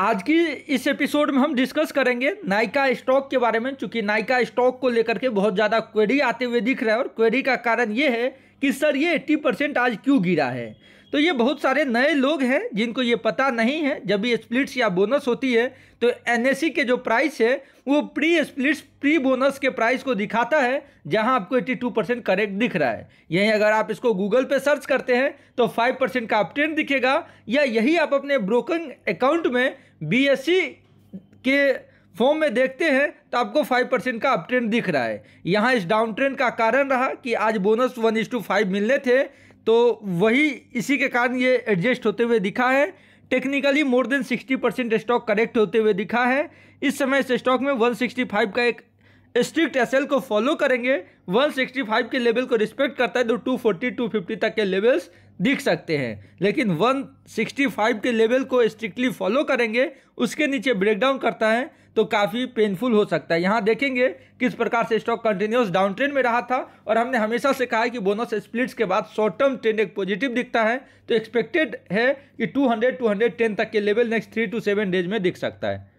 आज की इस एपिसोड में हम डिस्कस करेंगे नायका स्टॉक के बारे में चूंकि नायका स्टॉक को लेकर के बहुत ज़्यादा क्वेरी आते हुए दिख रहा है और क्वेरी का कारण ये है कि सर ये एट्टी परसेंट आज क्यों गिरा है तो ये बहुत सारे नए लोग हैं जिनको ये पता नहीं है जब भी स्प्लिट्स या बोनस होती है तो एन के जो प्राइस है वो प्री स्प्लिट्स प्री बोनस के प्राइस को दिखाता है जहां आपको 82 परसेंट करेक्ट दिख रहा है यहीं अगर आप इसको गूगल पे सर्च करते हैं तो 5 परसेंट का अपटेन दिखेगा या यही आप अपने ब्रोकन अकाउंट में बी के फॉर्म में देखते हैं तो आपको 5 परसेंट का अप ट्रेंड दिख रहा है यहाँ इस डाउन ट्रेंड का कारण रहा कि आज bonus one is to five मिलने थे तो वही इसी के कारण ये एडजस्ट होते हुए दिखा है technically more than 60 percent stock correct होते हुए दिखा है इस समय इस स्टॉक में फाइव का एक स्ट्रिक्ट एल को फॉलो करेंगे फाइव के लेवल को रिस्पेक्ट करता है तो टू फिफ्टी तक के लेवल्स दिख सकते हैं लेकिन 165 के लेवल को स्ट्रिक्टली फॉलो करेंगे उसके नीचे ब्रेकडाउन करता है तो काफ़ी पेनफुल हो सकता है यहाँ देखेंगे किस प्रकार से स्टॉक कंटिन्यूस डाउन ट्रेंड में रहा था और हमने हमेशा से कहा है कि बोनस स्प्लिट्स के बाद शॉर्ट टर्म ट्रेंड एक पॉजिटिव दिखता है तो एक्सपेक्टेड है कि 200 210 तक के level next three to seven days में दिख सकता है